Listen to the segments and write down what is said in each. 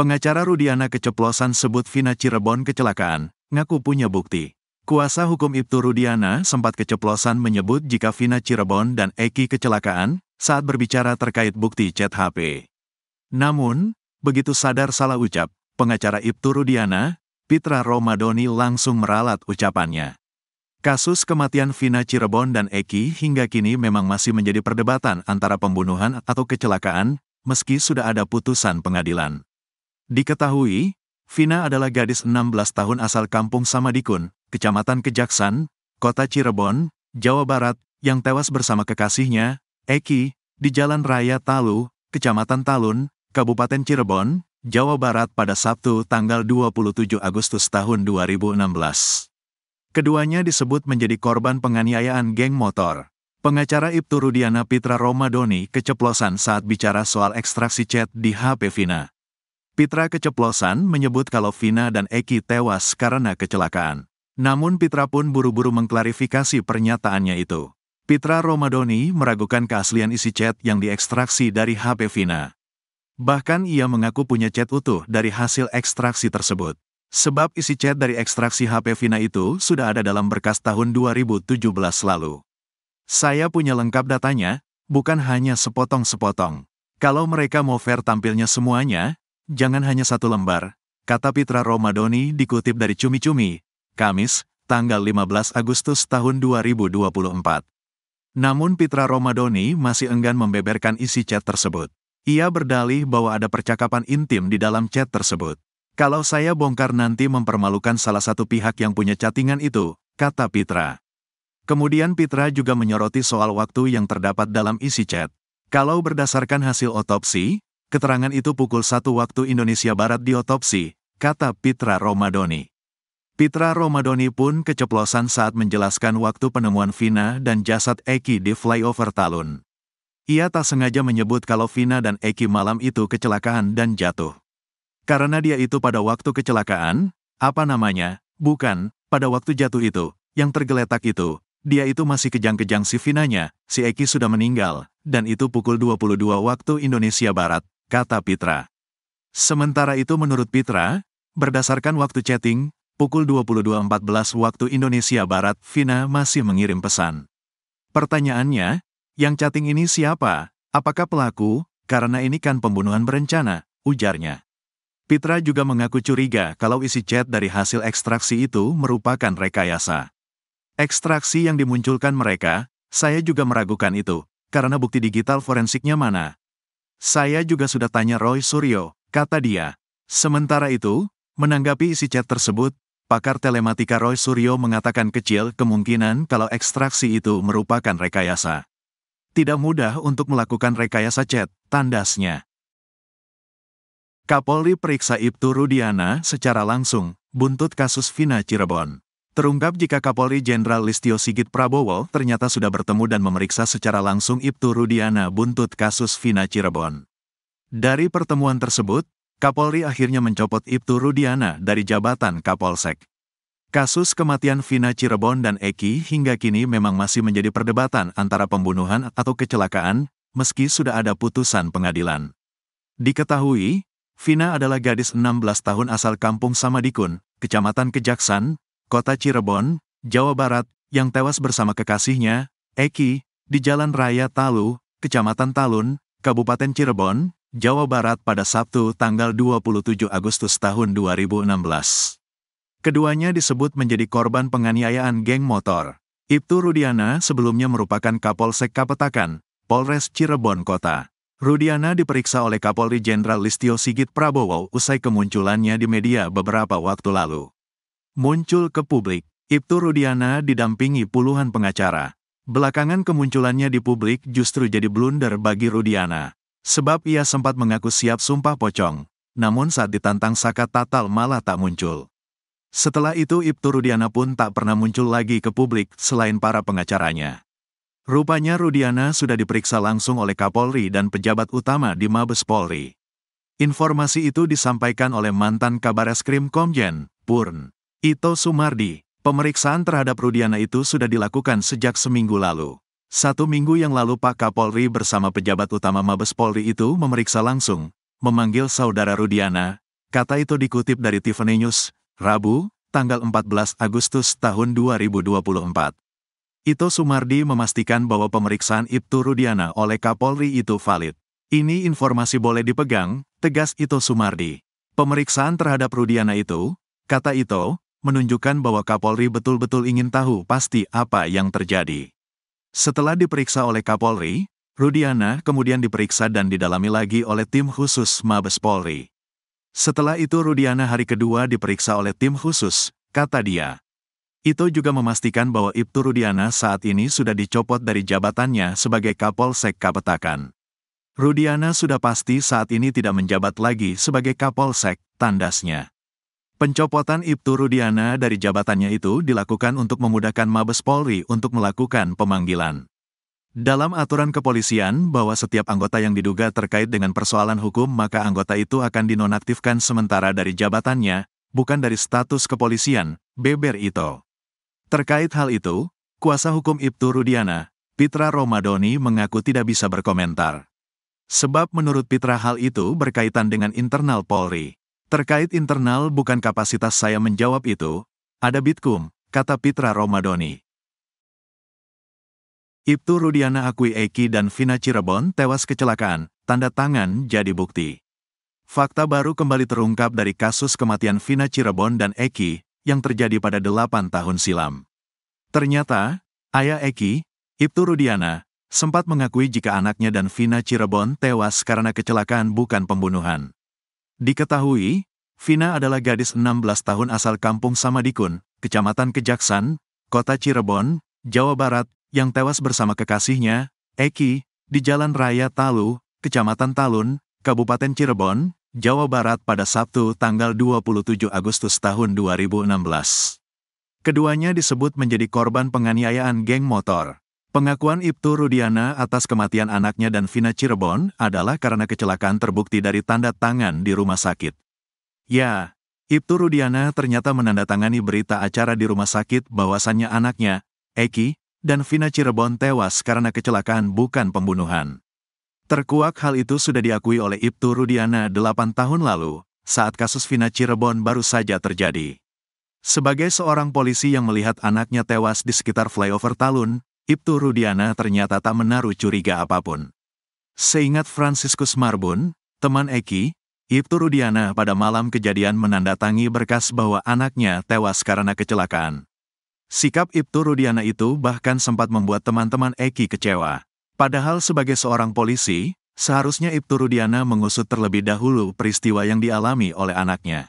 Pengacara Rudiana keceplosan sebut Vina Cirebon kecelakaan, ngaku punya bukti. Kuasa hukum Ibtu Rudiana sempat keceplosan menyebut jika Vina Cirebon dan Eki kecelakaan saat berbicara terkait bukti chat HP. Namun, begitu sadar salah ucap, pengacara Ibtu Rudiana, Pitra Romadoni langsung meralat ucapannya. Kasus kematian Vina Cirebon dan Eki hingga kini memang masih menjadi perdebatan antara pembunuhan atau kecelakaan, meski sudah ada putusan pengadilan. Diketahui, Vina adalah gadis 16 tahun asal kampung Samadikun, Kecamatan Kejaksan, Kota Cirebon, Jawa Barat, yang tewas bersama kekasihnya, Eki, di Jalan Raya Talu, Kecamatan Talun, Kabupaten Cirebon, Jawa Barat pada Sabtu tanggal 27 Agustus tahun 2016. Keduanya disebut menjadi korban penganiayaan geng motor. Pengacara Ibtu Rudiana Pitra Romadoni keceplosan saat bicara soal ekstraksi chat di HP Vina. Pitra keceplosan menyebut kalau Vina dan Eki tewas karena kecelakaan. Namun Pitra pun buru-buru mengklarifikasi pernyataannya itu. Pitra Romadoni meragukan keaslian isi chat yang diekstraksi dari HP Vina. Bahkan ia mengaku punya chat utuh dari hasil ekstraksi tersebut. Sebab isi chat dari ekstraksi HP Vina itu sudah ada dalam berkas tahun 2017 lalu. Saya punya lengkap datanya, bukan hanya sepotong-sepotong. Kalau mereka mau fair tampilnya semuanya, Jangan hanya satu lembar, kata Pitra Romadoni dikutip dari Cumi Cumi, Kamis, tanggal 15 Agustus tahun 2024. Namun Pitra Romadoni masih enggan membeberkan isi chat tersebut. Ia berdalih bahwa ada percakapan intim di dalam chat tersebut. Kalau saya bongkar nanti mempermalukan salah satu pihak yang punya chattingan itu, kata Pitra. Kemudian Pitra juga menyoroti soal waktu yang terdapat dalam isi chat. Kalau berdasarkan hasil otopsi, Keterangan itu pukul satu waktu Indonesia Barat diotopsi, kata Pitra Romadoni. Pitra Romadoni pun keceplosan saat menjelaskan waktu penemuan Vina dan jasad Eki di flyover Talun. Ia tak sengaja menyebut kalau Vina dan Eki malam itu kecelakaan dan jatuh. Karena dia itu pada waktu kecelakaan, apa namanya, bukan, pada waktu jatuh itu, yang tergeletak itu, dia itu masih kejang-kejang si Vinanya, si Eki sudah meninggal, dan itu pukul 22 waktu Indonesia Barat, kata Pitra. Sementara itu menurut Pitra, berdasarkan waktu chatting, pukul 22.14 waktu Indonesia Barat, Vina masih mengirim pesan. Pertanyaannya, yang chatting ini siapa? Apakah pelaku? Karena ini kan pembunuhan berencana, ujarnya. Pitra juga mengaku curiga kalau isi chat dari hasil ekstraksi itu merupakan rekayasa. Ekstraksi yang dimunculkan mereka, saya juga meragukan itu, karena bukti digital forensiknya mana, saya juga sudah tanya Roy Suryo, kata dia. Sementara itu, menanggapi isi chat tersebut, pakar telematika Roy Suryo mengatakan kecil kemungkinan kalau ekstraksi itu merupakan rekayasa. Tidak mudah untuk melakukan rekayasa chat, tandasnya. Kapolri periksa Ibtu Rudiana secara langsung, buntut kasus Vina Cirebon. Terungkap jika Kapolri Jenderal Listio Sigit Prabowo ternyata sudah bertemu dan memeriksa secara langsung Ibtu Rudiana buntut kasus Vina Cirebon. Dari pertemuan tersebut, Kapolri akhirnya mencopot Ibtu Rudiana dari jabatan Kapolsek. Kasus kematian Vina Cirebon dan Eki hingga kini memang masih menjadi perdebatan antara pembunuhan atau kecelakaan, meski sudah ada putusan pengadilan. Diketahui, Vina adalah gadis 16 tahun asal kampung Samadikun, Kecamatan Kejaksan, kota Cirebon, Jawa Barat, yang tewas bersama kekasihnya, Eki, di Jalan Raya Talu, Kecamatan Talun, Kabupaten Cirebon, Jawa Barat pada Sabtu tanggal 27 Agustus tahun 2016. Keduanya disebut menjadi korban penganiayaan geng motor. Ibtu Rudiana sebelumnya merupakan Kapolsek Kapetakan, Polres Cirebon Kota. Rudiana diperiksa oleh Kapolri Jenderal Listio Sigit Prabowo usai kemunculannya di media beberapa waktu lalu. Muncul ke publik, Ibtu Rudiana didampingi puluhan pengacara. Belakangan kemunculannya di publik justru jadi blunder bagi Rudiana. Sebab ia sempat mengaku siap sumpah pocong, namun saat ditantang Saka Tatal malah tak muncul. Setelah itu Ibtu Rudiana pun tak pernah muncul lagi ke publik selain para pengacaranya. Rupanya Rudiana sudah diperiksa langsung oleh Kapolri dan pejabat utama di Mabes Polri. Informasi itu disampaikan oleh mantan Kabareskrim Komjen, Purn. Ito Sumardi, pemeriksaan terhadap Rudiana itu sudah dilakukan sejak seminggu lalu. Satu minggu yang lalu Pak Kapolri bersama pejabat utama Mabes Polri itu memeriksa langsung, memanggil saudara Rudiana, kata itu dikutip dari Tiffany News, Rabu, tanggal 14 Agustus tahun 2024. Ito Sumardi memastikan bahwa pemeriksaan Ibtu Rudiana oleh Kapolri itu valid. Ini informasi boleh dipegang, tegas Ito Sumardi. Pemeriksaan terhadap Rudiana itu, kata Ito, menunjukkan bahwa Kapolri betul-betul ingin tahu pasti apa yang terjadi. Setelah diperiksa oleh Kapolri, Rudiana kemudian diperiksa dan didalami lagi oleh tim khusus Mabes Polri. Setelah itu Rudiana hari kedua diperiksa oleh tim khusus, kata dia. Itu juga memastikan bahwa Ibtu Rudiana saat ini sudah dicopot dari jabatannya sebagai Kapolsek Kapetakan. Rudiana sudah pasti saat ini tidak menjabat lagi sebagai Kapolsek, tandasnya. Pencopotan Ibtu Rudiana dari jabatannya itu dilakukan untuk memudahkan Mabes Polri untuk melakukan pemanggilan. Dalam aturan kepolisian bahwa setiap anggota yang diduga terkait dengan persoalan hukum maka anggota itu akan dinonaktifkan sementara dari jabatannya, bukan dari status kepolisian, beber itu. Terkait hal itu, kuasa hukum Ibtu Rudiana, Pitra Romadoni mengaku tidak bisa berkomentar. Sebab menurut Pitra hal itu berkaitan dengan internal Polri. Terkait internal bukan kapasitas saya menjawab itu, ada Bitkum, kata Pitra Romadoni. Ibtu Rudiana Akui Eki dan Vina Cirebon tewas kecelakaan, tanda tangan jadi bukti. Fakta baru kembali terungkap dari kasus kematian Vina Cirebon dan Eki yang terjadi pada 8 tahun silam. Ternyata, ayah Eki, Ibtu Rudiana, sempat mengakui jika anaknya dan Vina Cirebon tewas karena kecelakaan bukan pembunuhan. Diketahui, Vina adalah gadis 16 tahun asal kampung Samadikun, Kecamatan Kejaksan, Kota Cirebon, Jawa Barat, yang tewas bersama kekasihnya, Eki, di Jalan Raya Talu, Kecamatan Talun, Kabupaten Cirebon, Jawa Barat pada Sabtu tanggal 27 Agustus tahun 2016. Keduanya disebut menjadi korban penganiayaan geng motor. Pengakuan Ibtu Rudiana atas kematian anaknya dan Vina Cirebon adalah karena kecelakaan terbukti dari tanda tangan di rumah sakit. Ya, Ibtu Rudiana ternyata menandatangani berita acara di rumah sakit bahwasannya anaknya, Eki, dan Vina Cirebon tewas karena kecelakaan bukan pembunuhan. Terkuak hal itu sudah diakui oleh Ibtu Rudiana 8 tahun lalu, saat kasus Vina Cirebon baru saja terjadi. Sebagai seorang polisi yang melihat anaknya tewas di sekitar flyover Talun, Ibtu Rudiana ternyata tak menaruh curiga apapun. Seingat Franciscus Marbun, teman Eki, Ibtu Rudiana pada malam kejadian menandatangi berkas bahwa anaknya tewas karena kecelakaan. Sikap Ibtu Rudiana itu bahkan sempat membuat teman-teman Eki kecewa. Padahal sebagai seorang polisi, seharusnya Ibtu Rudiana mengusut terlebih dahulu peristiwa yang dialami oleh anaknya.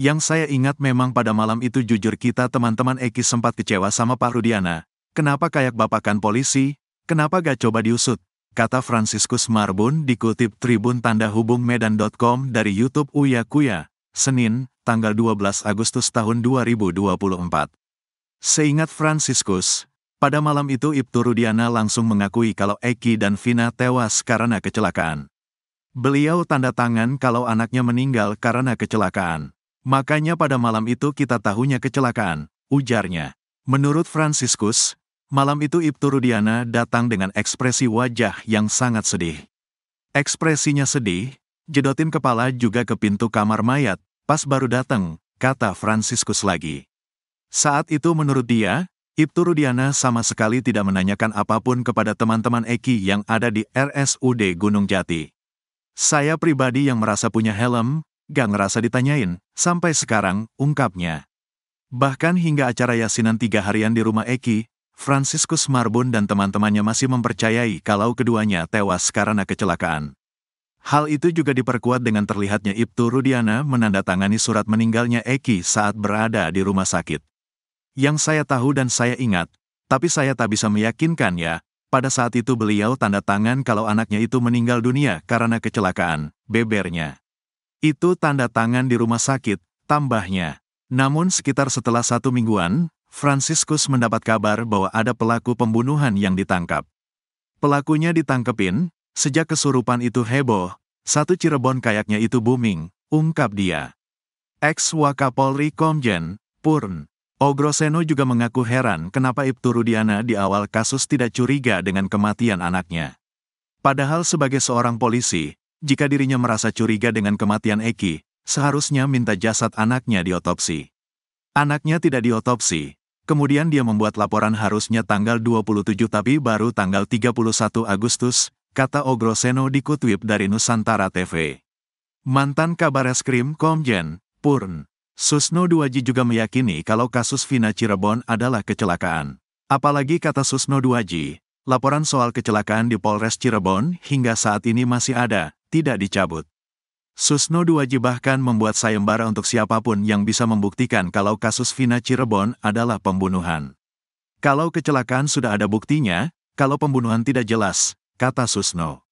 Yang saya ingat memang pada malam itu jujur kita teman-teman Eki sempat kecewa sama Pak Rudiana, Kenapa kayak bapakan polisi? Kenapa gak coba diusut? Kata Franciscus Marbun dikutip Tribun Tanda Hubung Medan.com dari YouTube Uya Kuya, Senin, tanggal 12 Agustus tahun 2024. Seingat Franciscus, pada malam itu Ibtu Rudiana langsung mengakui kalau Eki dan Vina tewas karena kecelakaan. Beliau tanda tangan kalau anaknya meninggal karena kecelakaan. Makanya pada malam itu kita tahunya kecelakaan, ujarnya. Menurut Franciscus, Malam itu Ibtu Rudiana datang dengan ekspresi wajah yang sangat sedih. Ekspresinya sedih, jedotin kepala juga ke pintu kamar mayat, pas baru datang, kata Fransiskus lagi. Saat itu menurut dia, Ibtu Rudiana sama sekali tidak menanyakan apapun kepada teman-teman Eki yang ada di RSUD Gunung Jati. Saya pribadi yang merasa punya helm, gak ngerasa ditanyain, sampai sekarang, ungkapnya. Bahkan hingga acara yasinan tiga harian di rumah Eki, Franciscus Marbun dan teman-temannya masih mempercayai kalau keduanya tewas karena kecelakaan. Hal itu juga diperkuat dengan terlihatnya Ibtu Rudiana menandatangani surat meninggalnya Eki saat berada di rumah sakit. Yang saya tahu dan saya ingat, tapi saya tak bisa meyakinkannya, pada saat itu beliau tanda tangan kalau anaknya itu meninggal dunia karena kecelakaan, bebernya. Itu tanda tangan di rumah sakit, tambahnya. Namun sekitar setelah satu mingguan, Franciscus mendapat kabar bahwa ada pelaku pembunuhan yang ditangkap. Pelakunya ditangkepin, sejak kesurupan itu heboh, satu Cirebon kayaknya itu booming, ungkap dia. Ex-Wakapolri Komjen, Purn, Ogroseno juga mengaku heran kenapa Ibtu Rudiana di awal kasus tidak curiga dengan kematian anaknya. Padahal sebagai seorang polisi, jika dirinya merasa curiga dengan kematian Eki, seharusnya minta jasad anaknya diotopsi. Anaknya tidak diotopsi, Kemudian dia membuat laporan harusnya tanggal 27 tapi baru tanggal 31 Agustus, kata Ogroseno dikutip dari Nusantara TV. Mantan krim Komjen, Purn, Susno Duaji juga meyakini kalau kasus Vina Cirebon adalah kecelakaan. Apalagi kata Susno Duaji, laporan soal kecelakaan di Polres Cirebon hingga saat ini masih ada, tidak dicabut. Susno Duwaji bahkan membuat sayembara untuk siapapun yang bisa membuktikan kalau kasus Vina Cirebon adalah pembunuhan. Kalau kecelakaan sudah ada buktinya, kalau pembunuhan tidak jelas, kata Susno.